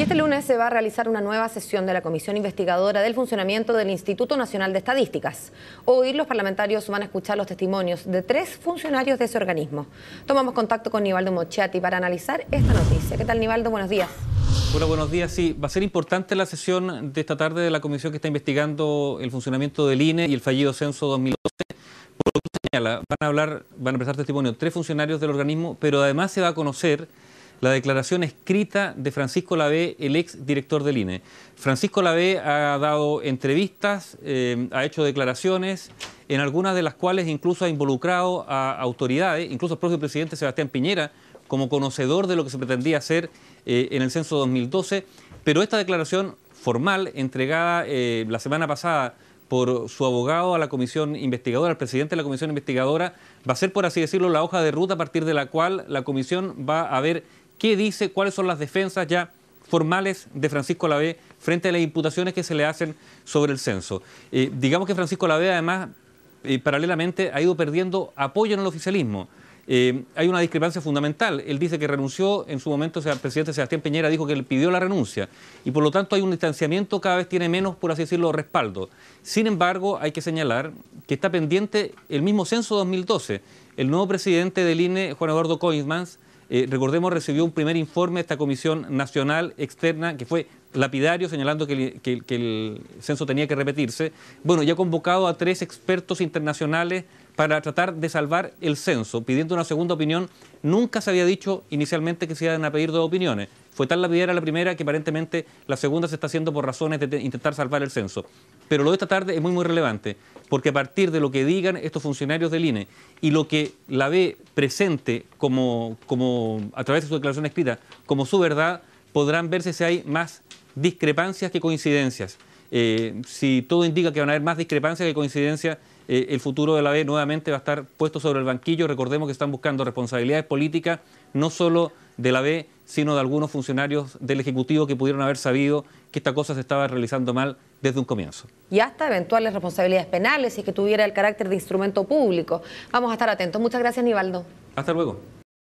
Y este lunes se va a realizar una nueva sesión de la Comisión Investigadora del Funcionamiento del Instituto Nacional de Estadísticas. Hoy los parlamentarios van a escuchar los testimonios de tres funcionarios de ese organismo. Tomamos contacto con Nivaldo Mochiati para analizar esta noticia. ¿Qué tal, Nivaldo? Buenos días. Hola, buenos días. Sí, va a ser importante la sesión de esta tarde de la comisión que está investigando el funcionamiento del INE y el fallido censo 2012. Por lo que señala, van a hablar, van a prestar testimonio tres funcionarios del organismo, pero además se va a conocer la declaración escrita de Francisco Lavé, el ex director del INE. Francisco Lavé ha dado entrevistas, eh, ha hecho declaraciones, en algunas de las cuales incluso ha involucrado a autoridades, incluso al propio presidente Sebastián Piñera, como conocedor de lo que se pretendía hacer eh, en el censo 2012, pero esta declaración formal, entregada eh, la semana pasada por su abogado a la comisión investigadora, al presidente de la comisión investigadora, va a ser, por así decirlo, la hoja de ruta a partir de la cual la comisión va a ver qué dice, cuáles son las defensas ya formales de Francisco Lavé frente a las imputaciones que se le hacen sobre el censo. Eh, digamos que Francisco Lavé además, eh, paralelamente, ha ido perdiendo apoyo en el oficialismo. Eh, hay una discrepancia fundamental. Él dice que renunció en su momento, el presidente Sebastián Peñera... dijo que le pidió la renuncia y por lo tanto hay un distanciamiento, cada vez tiene menos, por así decirlo, respaldo. Sin embargo, hay que señalar que está pendiente el mismo censo 2012. El nuevo presidente del INE, Juan Eduardo Coinsmans, eh, recordemos, recibió un primer informe de esta Comisión Nacional Externa que fue lapidario, señalando que, que, el censo tenía que repetirse. Bueno, ya ha convocado a tres expertos internacionales para tratar de salvar el censo, pidiendo una segunda opinión. Nunca se había dicho inicialmente que se iban a pedir dos opiniones. Fue tan la primera que aparentemente la segunda se está haciendo por razones de intentar salvar el censo. Pero lo de esta tarde es muy, muy relevante, porque a partir de lo que digan estos funcionarios del INE y lo que la B presente como, como a través de su declaración escrita como su verdad, podrán verse si hay más discrepancias que coincidencias. Eh, si todo indica que van a haber más discrepancias que coincidencias, eh, el futuro de la B nuevamente va a estar puesto sobre el banquillo. Recordemos que están buscando responsabilidades políticas, no solo de la B, sino de algunos funcionarios del Ejecutivo que pudieron haber sabido que esta cosa se estaba realizando mal desde un comienzo. Y hasta eventuales responsabilidades penales si es que tuviera el carácter de instrumento público. Vamos a estar atentos. Muchas gracias, Nivaldo. Hasta luego.